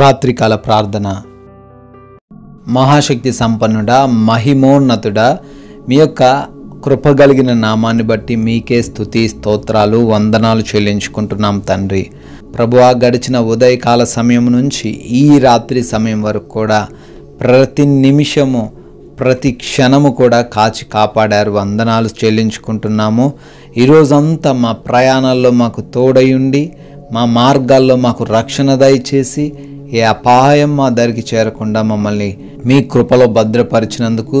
రాత్రికాల ప్రార్థన మహాశక్తి సంపన్నుడా మహిమోన్నతుడా మీ యొక్క కృపగలిగిన నామాన్ని బట్టి మీకే స్థుతి స్తోత్రాలు వందనాలు చెల్లించుకుంటున్నాం తండ్రి ప్రభువా గడిచిన ఉదయకాల సమయం నుంచి ఈ రాత్రి సమయం వరకు కూడా ప్రతి నిమిషము ప్రతి క్షణము కూడా కాచి కాపాడారు వందనాలు చెల్లించుకుంటున్నాము ఈరోజంతా మా ప్రయాణాల్లో మాకు తోడయుండి మా మార్గాల్లో మాకు రక్షణ దయచేసి ఏ అపాయం మా దరికి చేరకుండా మమ్మల్ని మీ కృపలో భద్రపరిచినందుకు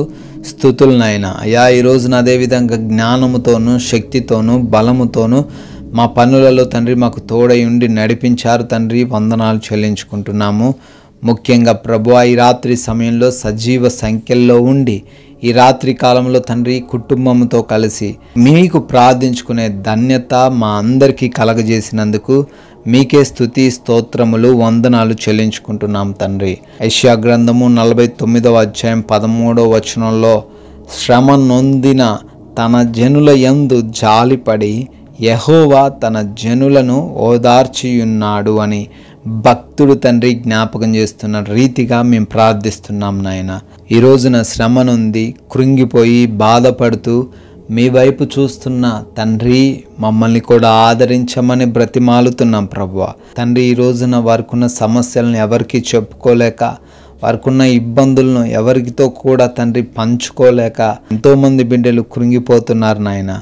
స్థుతులనైనా అయ్యా ఈరోజున అదేవిధంగా జ్ఞానముతోనూ శక్తితోనూ బలముతోనూ మా పనులలో తండ్రి మాకు తోడై ఉండి నడిపించారు తండ్రి వందనాలు చెల్లించుకుంటున్నాము ముఖ్యంగా ప్రభు ఈ రాత్రి సమయంలో సజీవ సంఖ్యల్లో ఉండి ఈ రాత్రి కాలంలో తండ్రి కుటుంబంతో కలిసి మీకు ప్రార్థించుకునే ధన్యత మా అందరికీ కలగజేసినందుకు మీకే స్థుతి స్తోత్రములు వందనాలు చెల్లించుకుంటున్నాం తండ్రి ఐష్యా గ్రంథము నలభై తొమ్మిదవ అధ్యాయం పదమూడవ వచనంలో శ్రమ నొందిన తన జనుల యందు జాలిపడి యహోవా తన జనులను ఓదార్చియున్నాడు అని భక్తుడు తండ్రి జ్ఞాపకం చేస్తున్న రీతిగా మేము ప్రార్థిస్తున్నాం నాయన ఈరోజున శ్రమనుంది శ్రమ కృంగిపోయి బాధపడుతూ మీ వైపు చూస్తున్న తండ్రి మమ్మల్ని కూడా ఆదరించమని బ్రతిమాలుతున్నాం ప్రభు తండ్రి ఈ రోజున వారికున్న సమస్యలను ఎవరికి చెప్పుకోలేక వారికున్న ఇబ్బందులను ఎవరితో కూడా తండ్రి పంచుకోలేక ఎంతోమంది బిడ్డలు కృంగిపోతున్నారు నాయన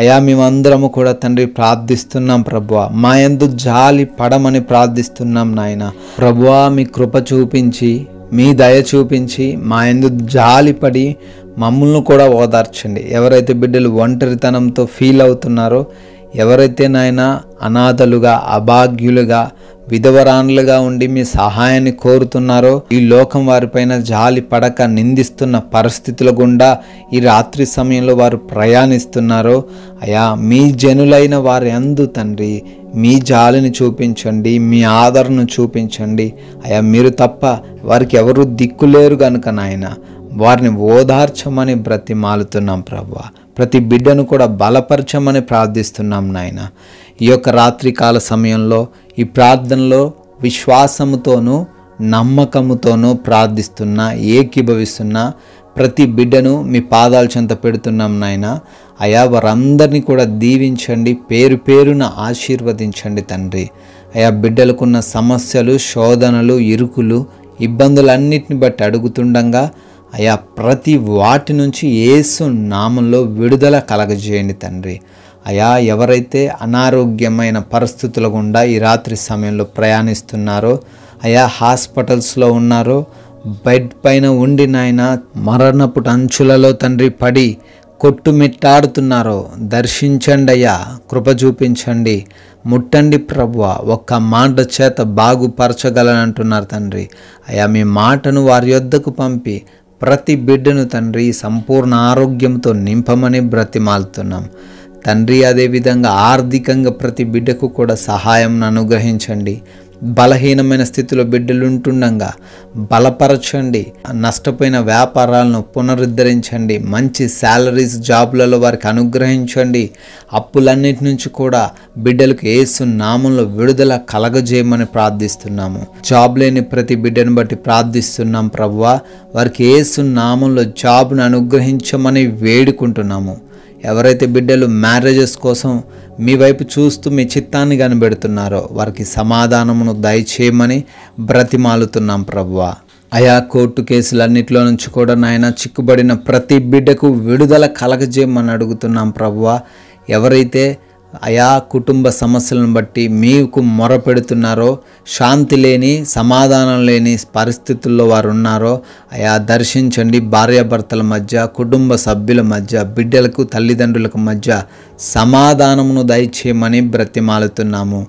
అయా మేమందరము కూడా తండ్రి ప్రార్థిస్తున్నాం ప్రభువ మా ఎందు జాలి పడమని ప్రార్థిస్తున్నాం నాయన ప్రభువా మీ కృప చూపించి మీ దయ చూపించి మా ఎందు జాలిపడి మమ్మల్ని కూడా ఓదార్చండి ఎవరైతే బిడ్డలు ఒంటరితనంతో ఫీల్ అవుతున్నారో ఎవరైతే నాయన అనాథలుగా అభాగ్యులుగా విధవరాన్లుగా ఉండి మీ సహాయాన్ని కోరుతున్నారో ఈ లోకం వారిపైన జాలి పడక నిందిస్తున్న పరిస్థితుల గుండా ఈ రాత్రి సమయంలో వారు ప్రయాణిస్తున్నారో అయా మీ జనులైన వారి అందు తండ్రి మీ జాలిని చూపించండి మీ ఆదరణను చూపించండి అయా మీరు తప్ప వారికి ఎవరు దిక్కులేరు కనుక నాయన వారిని ఓదార్చమని బ్రతి మాలుతున్నాం ప్రభు ప్రతి బిడ్డను కూడా బలపరచమని ప్రార్థిస్తున్నాం నాయన ఈ యొక్క రాత్రికాల సమయంలో ఈ ప్రార్థనలో విశ్వాసముతోనూ నమ్మకముతోనూ ప్రార్థిస్తున్నా ఏకీభవిస్తున్నా ప్రతి బిడ్డను మీ పాదాల చెంత పెడుతున్నాం నాయన అయా వారందరినీ కూడా దీవించండి పేరు పేరున ఆశీర్వదించండి తండ్రి అయా బిడ్డలకున్న సమస్యలు శోధనలు ఇరుకులు ఇబ్బందులన్నిటిని బట్టి అడుగుతుండగా అయా ప్రతి వాటి నుంచి ఏసు నామంలో విడుదల కలగజేయండి తండ్రి అయా ఎవరైతే అనారోగ్యమైన పరిస్థితుల గుండా ఈ రాత్రి సమయంలో ప్రయాణిస్తున్నారో అయా హాస్పిటల్స్లో ఉన్నారో బెడ్ పైన ఉండి నాయన మరణపు అంచులలో తండ్రి పడి కొట్టుమిట్టాడుతున్నారో దర్శించండి అయ్యా కృప చూపించండి ముట్టండి ప్రభువ ఒక్క మాట చేత బాగుపరచగలనంటున్నారు తండ్రి అయ్యా మీ మాటను వారి యొద్దకు పంపి ప్రతి బిడ్డను తండ్రి సంపూర్ణ ఆరోగ్యంతో నింపమని బ్రతిమాలుతున్నాం తండ్రి అదేవిధంగా ఆర్థికంగా ప్రతి బిడ్డకు కూడా సహాయం అనుగ్రహించండి బలహీనమైన స్థితిలో బిడ్డలుంటుండగా బలపరచండి నష్టపోయిన వ్యాపారాలను పునరుద్ధరించండి మంచి శాలరీస్ జాబ్లలో వారికి అనుగ్రహించండి అప్పులన్నిటి నుంచి కూడా బిడ్డలకు ఏసు నామంలో విడుదల కలగజేయమని ప్రార్థిస్తున్నాము జాబ్ లేని ప్రతి బిడ్డను బట్టి ప్రార్థిస్తున్నాం ప్రవ్వ వారికి ఏసు నామంలో జాబ్ను అనుగ్రహించమని వేడుకుంటున్నాము ఎవరైతే బిడ్డలు మ్యారేజెస్ కోసం మీ వైపు చూస్తూ మీ చిత్తాన్ని కనిపెడుతున్నారో వారికి సమాధానమును దయచేయమని బ్రతిమాలుతున్నాం ప్రభువా అయా కోర్టు కేసులన్నింటిలో నుంచి కూడా నాయన చిక్కుబడిన ప్రతి బిడ్డకు విడుదల కలగజేయమని అడుగుతున్నాం ప్రభువా ఎవరైతే ఆయా కుటుంబ సమస్యలను బట్టి మీకు మొరపెడుతున్నారో శాంతి లేని సమాధానం లేని పరిస్థితుల్లో వారు ఉన్నారో ఆయా దర్శించండి భార్యాభర్తల మధ్య కుటుంబ సభ్యుల మధ్య బిడ్డలకు తల్లిదండ్రులకు మధ్య సమాధానమును దయచేయమని బ్రతిమాలుతున్నాము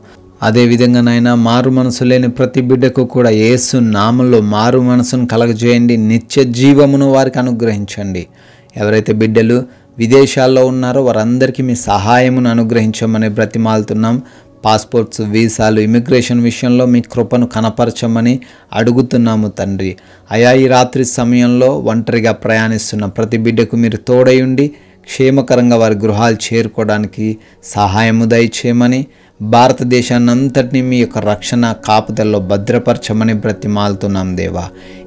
అదేవిధంగా నాయన మారు మనసు లేని ప్రతి బిడ్డకు కూడా ఏసు నామంలో మారు మనసును కలగజేయండి నిత్య జీవమును వారికి అనుగ్రహించండి ఎవరైతే బిడ్డలు విదేశాల్లో ఉన్నారో వారందరికీ మీ సహాయమును అనుగ్రహించమని బ్రతిమాలుతున్నాం పాస్పోర్ట్స్ వీసాలు ఇమిగ్రేషన్ విషయంలో మీ కృపను కనపరచమని అడుగుతున్నాము తండ్రి అయా ఈ రాత్రి సమయంలో ఒంటరిగా ప్రయాణిస్తున్న ప్రతి బిడ్డకు మీరు తోడయుండి క్షేమకరంగా వారి గృహాలు చేరుకోవడానికి సహాయము దయచేయమని భారతదేశాన్నంతటినీ మీ యొక్క రక్షణ కాపుదల్లో భద్రపరచమని బ్రతిమాలుతున్నాం దేవా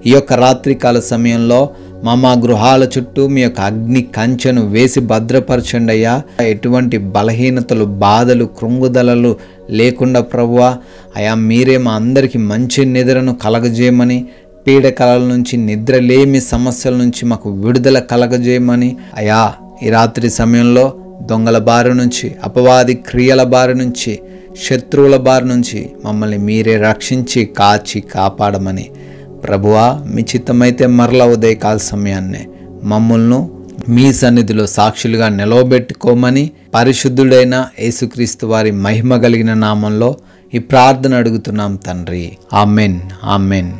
ఈ యొక్క రాత్రికాల సమయంలో మా మా గృహాల చుట్టూ మీ యొక్క అగ్ని కంచెను వేసి భద్రపరచండి అయ్యా ఎటువంటి బలహీనతలు బాధలు కృంగుదలలు లేకుండా ప్రభువా అయా మీరే మా అందరికీ మంచి నిద్రను కలగజేయమని పీడకలల నుంచి నిద్ర లేమి సమస్యల నుంచి మాకు విడుదల కలగజేయమని అయా ఈ రాత్రి సమయంలో దొంగల బారి నుంచి అపవాది క్రియల బారి నుంచి శత్రువుల బారి నుంచి మమ్మల్ని మీరే రక్షించి కాచి కాపాడమని ప్రభువా మీ చిత్తమైతే మరలా కాల సమయాన్నే మమ్మల్ని మీ సన్నిధిలో సాక్షులుగా నిలవబెట్టుకోమని పరిశుద్ధుడైన యేసుక్రీస్తు వారి మహిమ కలిగిన నామంలో ఈ ప్రార్థన అడుగుతున్నాం తండ్రి ఆమెన్ ఆమెన్